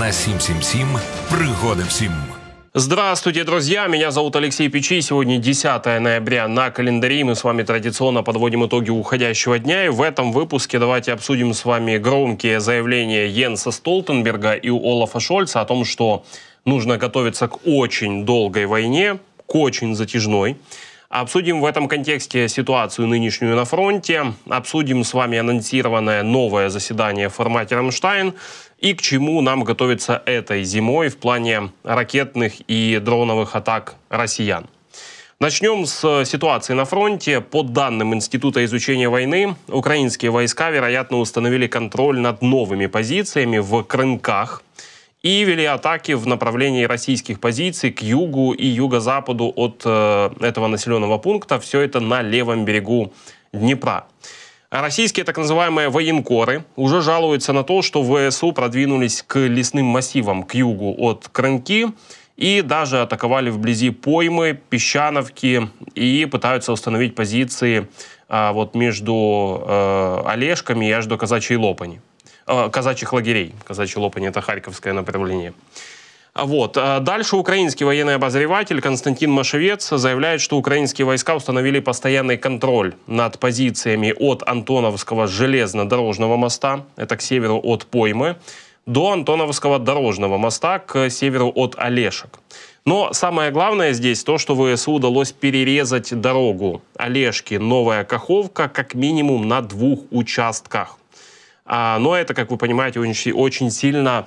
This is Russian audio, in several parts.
на 777 «Пригоды всім». Здравствуйте, друзья! Меня зовут Алексей Печи. Сегодня 10 ноября на календаре. Мы с вами традиционно подводим итоги уходящего дня. И в этом выпуске давайте обсудим с вами громкие заявления Йенса Столтенберга и Олафа Шольца о том, что нужно готовиться к очень долгой войне, к очень затяжной. Обсудим в этом контексте ситуацию нынешнюю на фронте, обсудим с вами анонсированное новое заседание в формате «Рамштайн» и к чему нам готовится этой зимой в плане ракетных и дроновых атак россиян. Начнем с ситуации на фронте. По данным Института изучения войны, украинские войска, вероятно, установили контроль над новыми позициями в Крынках, и вели атаки в направлении российских позиций к югу и юго-западу от э, этого населенного пункта. Все это на левом берегу Днепра. российские так называемые военкоры уже жалуются на то, что ВСУ продвинулись к лесным массивам к югу от Крынки и даже атаковали вблизи Поймы, Песчановки и пытаются установить позиции а, вот между э, Олежками и аж до Казачьей Лопани. Э, казачьих лагерей. Казачье лопание – это харьковское направление. Вот. А дальше украинский военный обозреватель Константин Машевец заявляет, что украинские войска установили постоянный контроль над позициями от Антоновского железнодорожного моста, это к северу от Поймы, до Антоновского дорожного моста к северу от Олешек. Но самое главное здесь то, что ВСУ удалось перерезать дорогу Олешки Новая Каховка как минимум на двух участках. А, но это, как вы понимаете, очень, очень сильно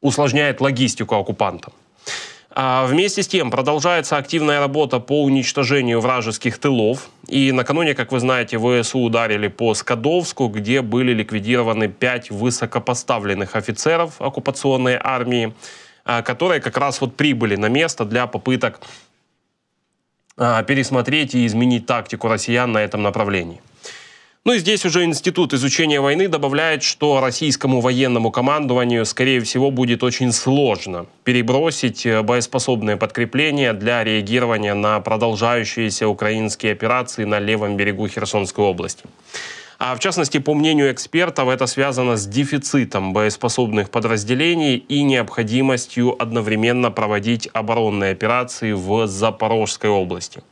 усложняет логистику оккупантам. А, вместе с тем продолжается активная работа по уничтожению вражеских тылов. И накануне, как вы знаете, ВСУ ударили по Скадовску, где были ликвидированы пять высокопоставленных офицеров оккупационной армии, а, которые как раз вот прибыли на место для попыток пересмотреть и изменить тактику россиян на этом направлении. Ну и здесь уже Институт изучения войны добавляет, что российскому военному командованию, скорее всего, будет очень сложно перебросить э, боеспособные подкрепления для реагирования на продолжающиеся украинские операции на левом берегу Херсонской области. А в частности, по мнению экспертов, это связано с дефицитом боеспособных подразделений и необходимостью одновременно проводить оборонные операции в Запорожской области.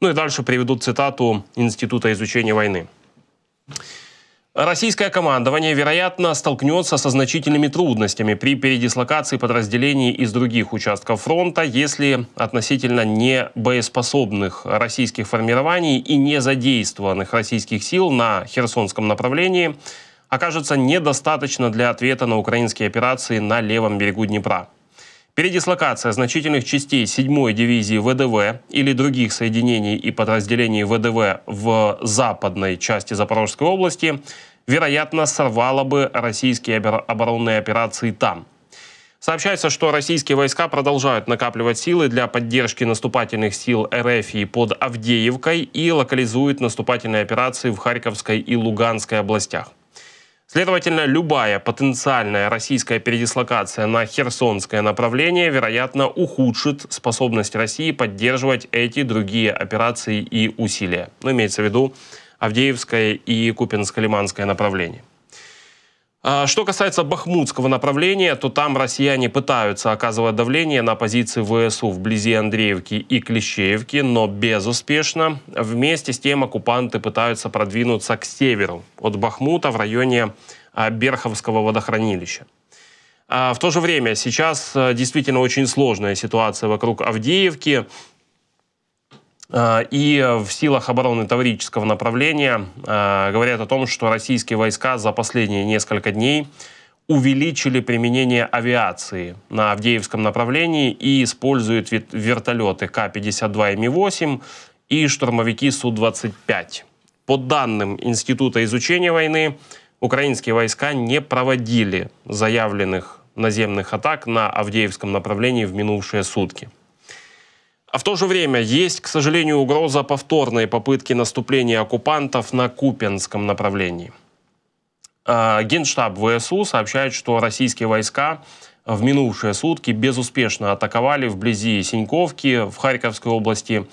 Ну и дальше приведу цитату Института изучения войны. Российское командование, вероятно, столкнется со значительными трудностями при передислокации подразделений из других участков фронта, если относительно не боеспособных российских формирований и не задействованных российских сил на Херсонском направлении окажется недостаточно для ответа на украинские операции на левом берегу Днепра. Передислокация значительных частей 7-й дивизии ВДВ или других соединений и подразделений ВДВ в западной части Запорожской области – вероятно, сорвало бы российские оборонные операции там. Сообщается, что российские войска продолжают накапливать силы для поддержки наступательных сил РФ под Авдеевкой и локализуют наступательные операции в Харьковской и Луганской областях. Следовательно, любая потенциальная российская передислокация на херсонское направление, вероятно, ухудшит способность России поддерживать эти другие операции и усилия. Но ну, имеется в виду Авдеевское и Купинско-Лиманское направление. А, что касается бахмутского направления, то там россияне пытаются оказывать давление на позиции ВСУ вблизи Андреевки и Клещеевки, но безуспешно. Вместе с тем оккупанты пытаются продвинуться к северу от Бахмута в районе а, Берховского водохранилища. А, в то же время сейчас действительно очень сложная ситуация вокруг Авдеевки. Э, и в силах обороны Таврического направления э, говорят о том, что российские войска за последние несколько дней увеличили применение авиации на Авдеевском направлении и используют вертолеты К-52 и Ми-8 и штурмовики Су-25. По данным Института изучения войны, украинские войска не проводили заявленных наземных атак на Авдеевском направлении в минувшие сутки. А в то же время есть, к сожалению, угроза повторной попытки наступления оккупантов на Купенском направлении. А, Генштаб ВСУ сообщает, что российские войска в минувшие сутки безуспешно атаковали вблизи Синьковки в Харьковской области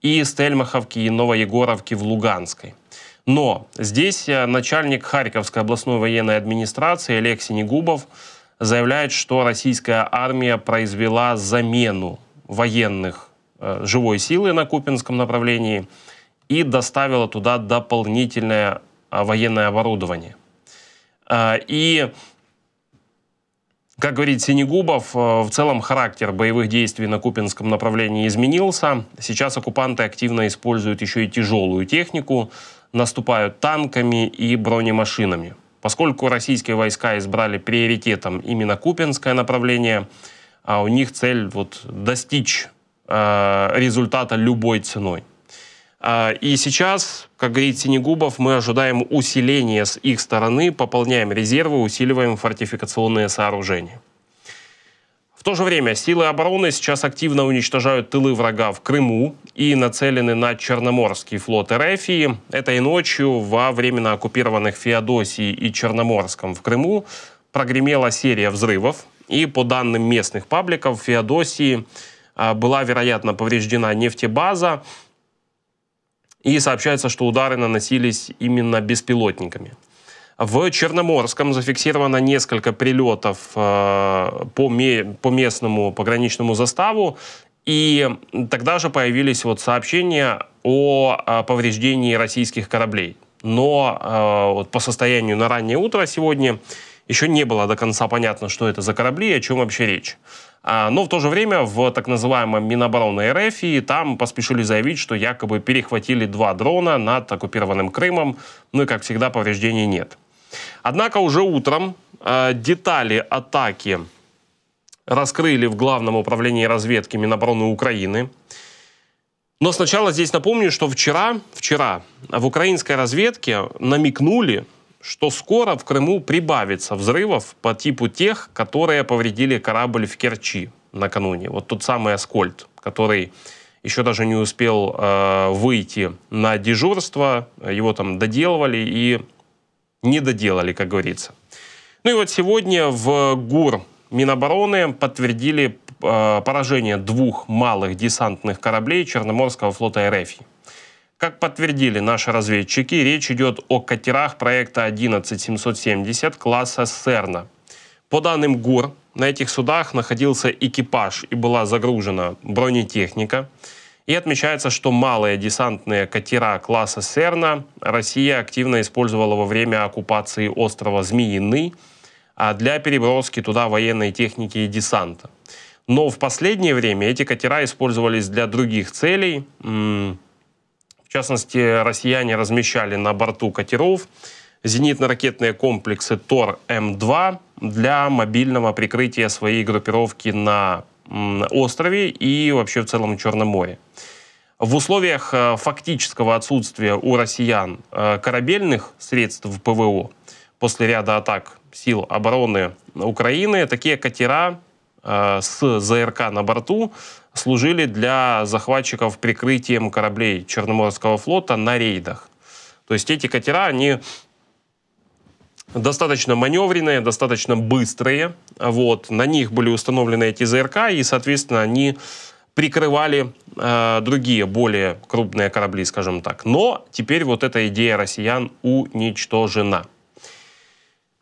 и Стельмаховки и Новоегоровки в Луганской. Но здесь э, начальник Харьковской областной военной администрации Алексей Негубов заявляет, что российская армия произвела замену военных Э, живой силы на Купинском направлении и доставила туда дополнительное а, военное оборудование. Э, и, как говорит Синегубов, э, в целом характер боевых действий на Купинском направлении изменился. Сейчас оккупанты активно используют еще и тяжелую технику, наступают танками и бронемашинами. Поскольку российские войска избрали приоритетом именно Купинское направление, а у них цель вот достичь Э, результата любой ценой. Э, и сейчас, как говорит Синегубов, мы ожидаем усиления с их стороны, пополняем резервы, усиливаем фортификационные сооружения. В то же время силы обороны сейчас активно уничтожают тылы врага в Крыму и нацелены на Черноморский флот РФ. Этой ночью во временно оккупированных Феодосии и Черноморском в Крыму прогремела серия взрывов. И по данным местных пабликов, в Феодосии а, была, вероятно, повреждена нефтебаза, и сообщается, что удары наносились именно беспилотниками. В Черноморском зафиксировано несколько прилетов э, по, по местному пограничному заставу, и тогда же появились вот сообщения о повреждении российских кораблей. Но э, вот по состоянию на раннее утро сегодня еще не было до конца понятно, что это за корабли и о чем вообще речь. А, но в то же время в так называемом Минобороны РФ и там поспешили заявить, что якобы перехватили два дрона над оккупированным Крымом. Ну и, как всегда, повреждений нет. Однако уже утром а, детали атаки раскрыли в Главном управлении разведки Минобороны Украины. Но сначала здесь напомню, что вчера, вчера в украинской разведке намекнули, что скоро в Крыму прибавится взрывов по типу тех, которые повредили корабль в Керчи накануне. Вот тот самый «Аскольд», который еще даже не успел э, выйти на дежурство, его там доделывали и не доделали, как говорится. Ну и вот сегодня в ГУР Минобороны подтвердили э, поражение двух малых десантных кораблей Черноморского флота РФ. Как подтвердили наши разведчики, речь идет о катерах проекта 11770 класса «Серна». По данным ГУР, на этих судах находился экипаж и была загружена бронетехника. И отмечается, что малые десантные катера класса «Серна» Россия активно использовала во время оккупации острова Змеиный а для переброски туда военной техники и десанта. Но в последнее время эти катера использовались для других целей – в частности, россияне размещали на борту катеров зенитно-ракетные комплексы ТОР-М2 для мобильного прикрытия своей группировки на острове и вообще в целом Черном море. В условиях э, фактического отсутствия у россиян э, корабельных средств ПВО после ряда атак сил обороны Украины такие катера э, с ЗРК на борту служили для захватчиков прикрытием кораблей Черноморского флота на рейдах. То есть эти катера, они достаточно маневренные, достаточно быстрые. Вот. На них были установлены эти ЗРК, и, соответственно, они прикрывали э, другие, более крупные корабли, скажем так. Но теперь вот эта идея россиян уничтожена.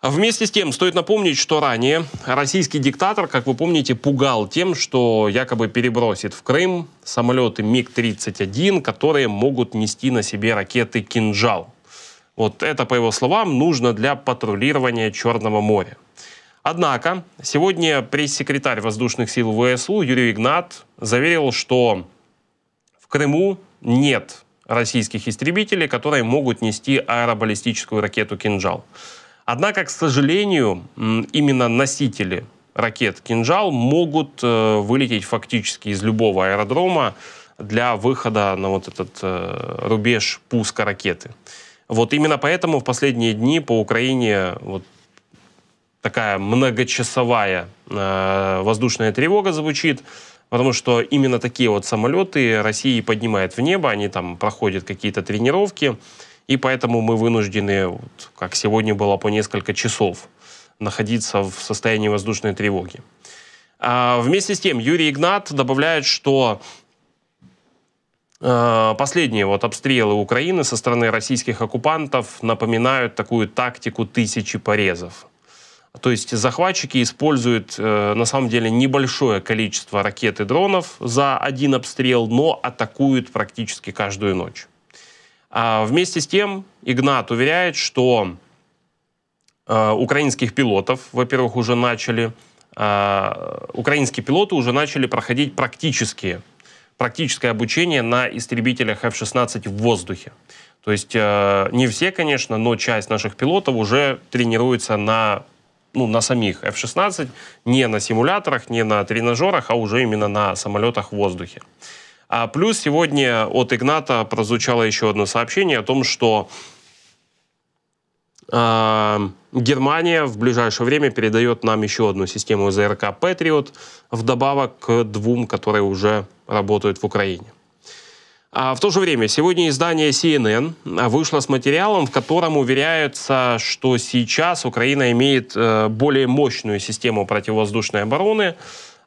Вместе с тем, стоит напомнить, что ранее российский диктатор, как вы помните, пугал тем, что якобы перебросит в Крым самолеты МиГ-31, которые могут нести на себе ракеты «Кинжал». Вот это, по его словам, нужно для патрулирования Черного моря. Однако, сегодня пресс-секретарь воздушных сил ВСУ Юрий Игнат заверил, что в Крыму нет российских истребителей, которые могут нести аэробаллистическую ракету «Кинжал». Однако, к сожалению, именно носители ракет «Кинжал» могут э, вылететь фактически из любого аэродрома для выхода на вот этот э, рубеж пуска ракеты. Вот именно поэтому в последние дни по Украине вот такая многочасовая э, воздушная тревога звучит, потому что именно такие вот самолеты России поднимает в небо, они там проходят какие-то тренировки. И поэтому мы вынуждены, вот, как сегодня было по несколько часов, находиться в состоянии воздушной тревоги. А, вместе с тем, Юрий Игнат добавляет, что а, Последние вот обстрелы Украины со стороны российских оккупантов напоминают такую тактику тысячи порезов. То есть захватчики используют э, на самом деле небольшое количество ракет и дронов за один обстрел, но атакуют практически каждую ночь. А вместе с тем Игнат уверяет, что э, украинских пилотов, во-первых, уже начали, э, украинские пилоты уже начали проходить практические, практическое обучение на истребителях F-16 в воздухе. То есть э, не все, конечно, но часть наших пилотов уже тренируется на ну, на самих F-16, не на симуляторах, не на тренажерах, а уже именно на самолетах в воздухе. А плюс сегодня от Игната прозвучало еще одно сообщение о том, что а, Германия в ближайшее время передает нам еще одну систему ЗРК Patriot, вдобавок к двум, которые уже работают в Украине. А в то же время сегодня издание CNN вышло с материалом, в котором уверяется, что сейчас Украина имеет э, более мощную систему противовоздушной обороны,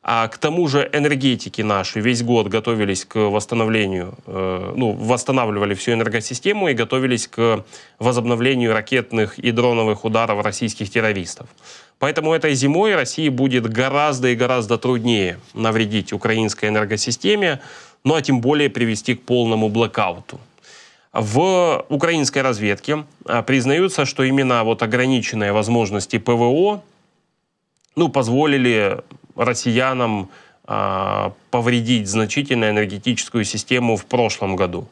а к тому же энергетики наши весь год готовились к восстановлению, э, ну, восстанавливали всю энергосистему и готовились к возобновлению ракетных и дроновых ударов российских террористов. Поэтому этой зимой России будет гораздо и гораздо труднее навредить украинской энергосистеме, ну а тем более привести к полному блокауту. В украинской разведке а, признаются, что именно вот ограниченные возможности ПВО ну, позволили россиянам а, повредить значительно энергетическую систему в прошлом году.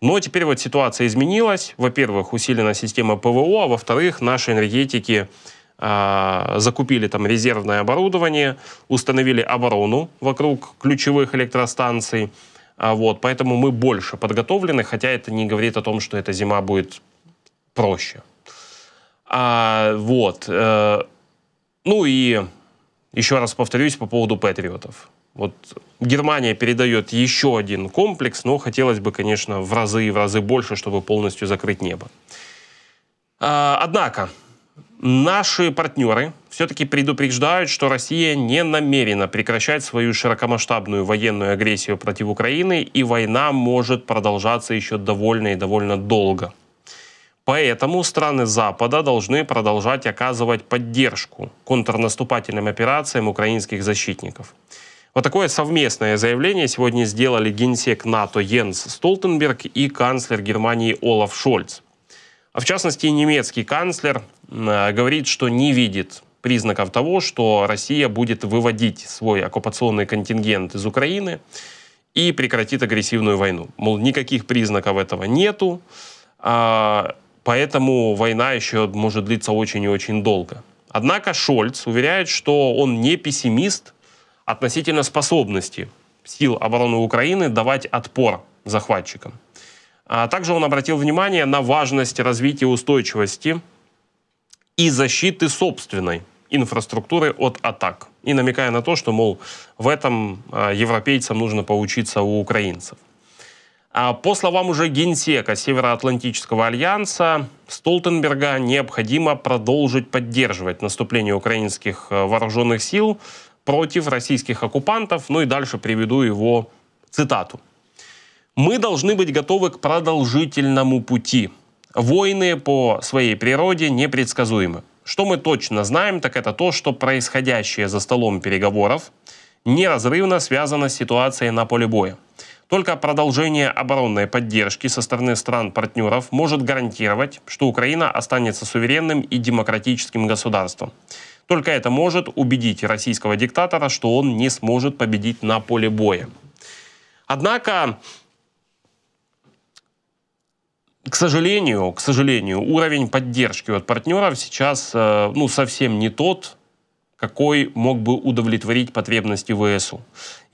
Но теперь вот ситуация изменилась. Во-первых, усилена система ПВО, а во-вторых, наши энергетики а, закупили там резервное оборудование, установили оборону вокруг ключевых электростанций. А, вот, поэтому мы больше подготовлены, хотя это не говорит о том, что эта зима будет проще. А, вот. Э, ну и еще раз повторюсь по поводу патриотов. Вот Германия передает еще один комплекс, но хотелось бы, конечно, в разы и в разы больше, чтобы полностью закрыть небо. А, однако, наши партнеры все-таки предупреждают, что Россия не намерена прекращать свою широкомасштабную военную агрессию против Украины, и война может продолжаться еще довольно и довольно долго. Поэтому страны Запада должны продолжать оказывать поддержку контрнаступательным операциям украинских защитников. Вот такое совместное заявление сегодня сделали генсек НАТО Йенс Столтенберг и канцлер Германии Олаф Шольц. А в частности, немецкий канцлер э, говорит, что не видит признаков того, что Россия будет выводить свой оккупационный контингент из Украины и прекратит агрессивную войну. Мол, никаких признаков этого нету. А, Поэтому война еще может длиться очень и очень долго. Однако Шольц уверяет, что он не пессимист относительно способности сил обороны Украины давать отпор захватчикам. А также он обратил внимание на важность развития устойчивости и защиты собственной инфраструктуры от атак. И намекая на то, что, мол, в этом а, европейцам нужно поучиться у украинцев. А по словам уже генсека Североатлантического альянса, Столтенберга необходимо продолжить поддерживать наступление украинских э, вооруженных сил против российских оккупантов. Ну и дальше приведу его цитату. «Мы должны быть готовы к продолжительному пути. Войны по своей природе непредсказуемы. Что мы точно знаем, так это то, что происходящее за столом переговоров неразрывно связано с ситуацией на поле боя. Только продолжение оборонной поддержки со стороны стран-партнеров может гарантировать, что Украина останется суверенным и демократическим государством. Только это может убедить российского диктатора, что он не сможет победить на поле боя. Однако, к сожалению, к сожалению, уровень поддержки от партнеров сейчас э, ну, совсем не тот, какой мог бы удовлетворить потребности ВСУ.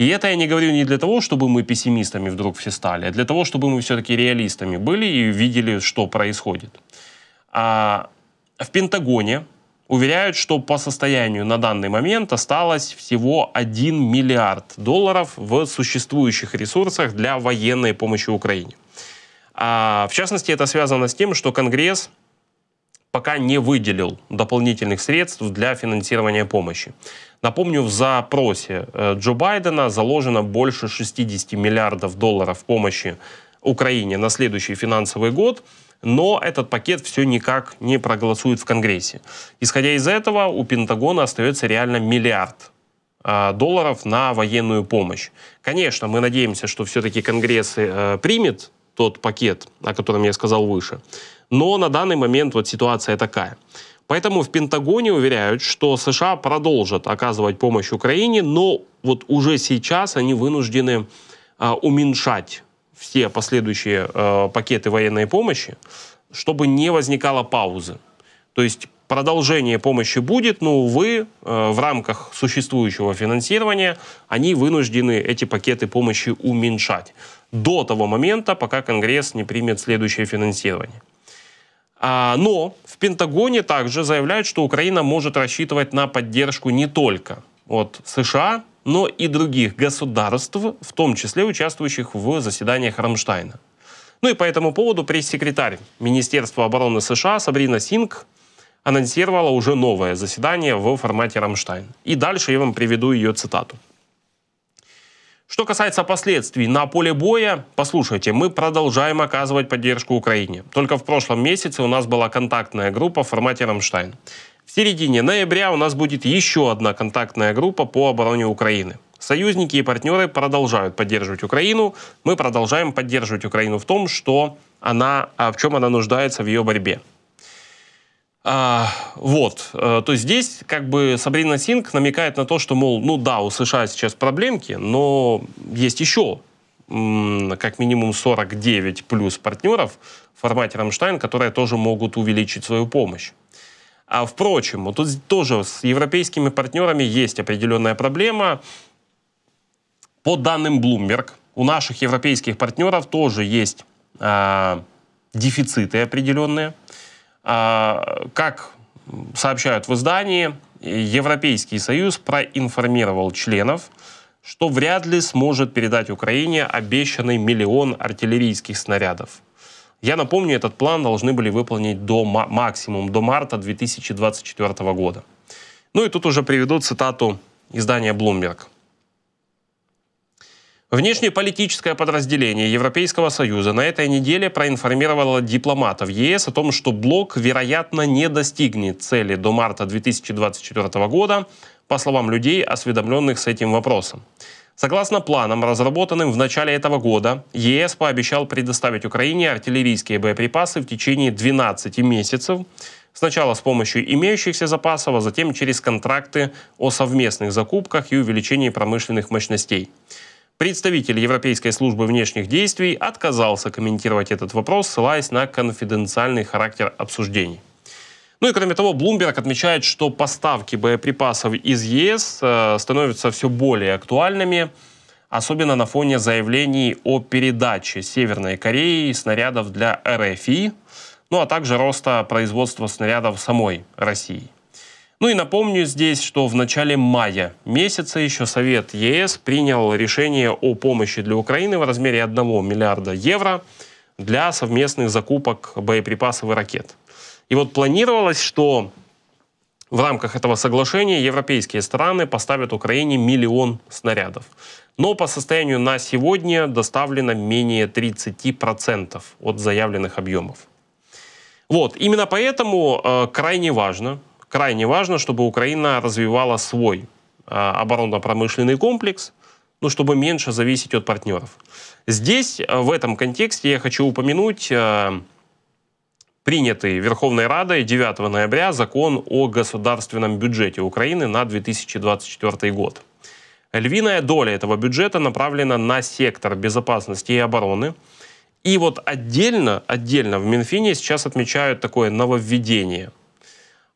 И это я не говорю не для того, чтобы мы пессимистами вдруг все стали, а для того, чтобы мы все-таки реалистами были и видели, что происходит. А в Пентагоне уверяют, что по состоянию на данный момент осталось всего 1 миллиард долларов в существующих ресурсах для военной помощи Украине. А в частности, это связано с тем, что Конгресс пока не выделил дополнительных средств для финансирования помощи. Напомню, в запросе э, Джо Байдена заложено больше 60 миллиардов долларов помощи Украине на следующий финансовый год, но этот пакет все никак не проголосует в Конгрессе. Исходя из этого, у Пентагона остается реально миллиард э, долларов на военную помощь. Конечно, мы надеемся, что все-таки Конгресс э, примет тот пакет, о котором я сказал выше. Но на данный момент вот ситуация такая. Поэтому в Пентагоне уверяют, что США продолжат оказывать помощь Украине, но вот уже сейчас они вынуждены э, уменьшать все последующие э, пакеты военной помощи, чтобы не возникало паузы. То есть продолжение помощи будет, но, увы, э, в рамках существующего финансирования они вынуждены эти пакеты помощи уменьшать до того момента, пока Конгресс не примет следующее финансирование. А, но в Пентагоне также заявляют, что Украина может рассчитывать на поддержку не только от США, но и других государств, в том числе участвующих в заседаниях Рамштайна. Ну и по этому поводу пресс-секретарь Министерства обороны США Сабрина Синг анонсировала уже новое заседание в формате Рамштайн. И дальше я вам приведу ее цитату. Что касается последствий на поле боя, послушайте, мы продолжаем оказывать поддержку Украине. Только в прошлом месяце у нас была контактная группа в формате «Рамштайн». В середине ноября у нас будет еще одна контактная группа по обороне Украины. Союзники и партнеры продолжают поддерживать Украину. Мы продолжаем поддерживать Украину в том, что она, а в чем она нуждается в ее борьбе. А, вот, э, то есть здесь как бы Сабрина Синг намекает на то, что, мол, ну да, у США сейчас проблемки, но есть еще как минимум 49 плюс партнеров в формате «Рамштайн», которые тоже могут увеличить свою помощь. А впрочем, вот тут тоже с европейскими партнерами есть определенная проблема. По данным Bloomberg, у наших европейских партнеров тоже есть э, дефициты определенные – а, как сообщают в издании, Европейский Союз проинформировал членов, что вряд ли сможет передать Украине обещанный миллион артиллерийских снарядов. Я напомню, этот план должны были выполнить до максимум до марта 2024 года. Ну и тут уже приведу цитату издания Bloomberg. Внешнеполитическое подразделение Европейского Союза на этой неделе проинформировало дипломатов ЕС о том, что блок, вероятно, не достигнет цели до марта 2024 года, по словам людей, осведомленных с этим вопросом. Согласно планам, разработанным в начале этого года, ЕС пообещал предоставить Украине артиллерийские боеприпасы в течение 12 месяцев, сначала с помощью имеющихся запасов, а затем через контракты о совместных закупках и увеличении промышленных мощностей. Представитель Европейской службы внешних действий отказался комментировать этот вопрос, ссылаясь на конфиденциальный характер обсуждений. Ну и кроме того, Bloomberg отмечает, что поставки боеприпасов из ЕС э, становятся все более актуальными, особенно на фоне заявлений о передаче Северной Кореи снарядов для РФИ, ну а также роста производства снарядов самой России. Ну и напомню здесь, что в начале мая месяца еще Совет ЕС принял решение о помощи для Украины в размере 1 миллиарда евро для совместных закупок боеприпасов и ракет. И вот планировалось, что в рамках этого соглашения европейские страны поставят Украине миллион снарядов. Но по состоянию на сегодня доставлено менее 30% от заявленных объемов. Вот, именно поэтому э, крайне важно, крайне важно, чтобы Украина развивала свой а, оборонно-промышленный комплекс, ну, чтобы меньше зависеть от партнеров. Здесь, э, в этом контексте, я хочу упомянуть э, принятый Верховной Радой 9 ноября закон о государственном бюджете Украины на 2024 год. Львиная доля этого бюджета направлена на сектор безопасности и обороны. И вот отдельно, отдельно в Минфине сейчас отмечают такое нововведение –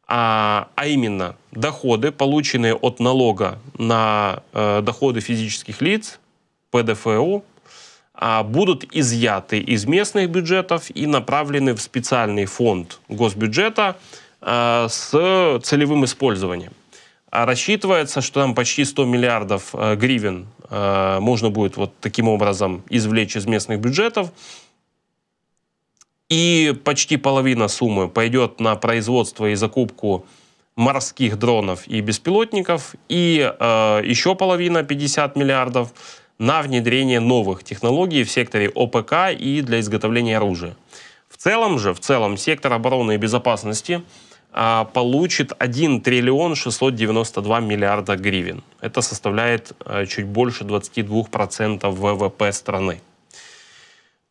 а, а именно доходы, полученные от налога на э, доходы физических лиц, ПДФО, а, будут изъяты из местных бюджетов и направлены в специальный фонд госбюджета э, с целевым использованием. А рассчитывается, что там почти 100 миллиардов э, гривен э, можно будет вот таким образом извлечь из местных бюджетов. И почти половина суммы пойдет на производство и закупку морских дронов и беспилотников, и э, еще половина, 50 миллиардов, на внедрение новых технологий в секторе ОПК и для изготовления оружия. В целом же, в целом сектор обороны и безопасности э, получит 1 триллион 692 миллиарда гривен. Это составляет э, чуть больше 22% ВВП страны.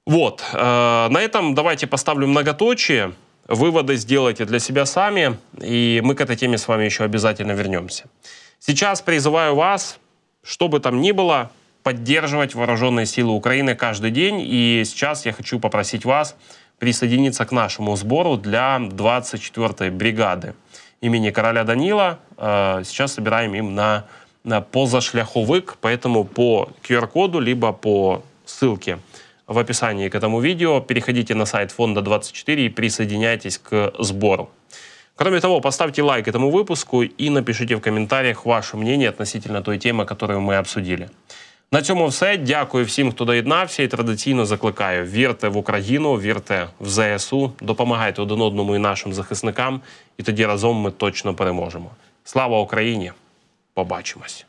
Вот. Э, на этом давайте поставлю многоточие. Выводы сделайте для себя сами, и мы к этой теме с вами еще обязательно вернемся. Сейчас призываю вас, что бы там ни было, поддерживать вооруженные силы Украины каждый день. И сейчас я хочу попросить вас присоединиться к нашему сбору для 24-й бригады имени короля Данила. Э, сейчас собираем им на, на позашляховик, поэтому по QR-коду, либо по ссылке в описании к этому видео. Переходите на сайт фонда 24 и присоединяйтесь к сбору. Кроме того, поставьте лайк этому выпуску и напишите в комментариях ваше мнение относительно той темы, которую мы обсудили. На цьому все. Дякую всім, хто доєднався, і традиційно закликаю: вірте в Україну, вірте в ЗСУ, допомагайте один одному і нашим захисникам, і тоді разом ми точно переможемо. Слава Україні! Побачимось!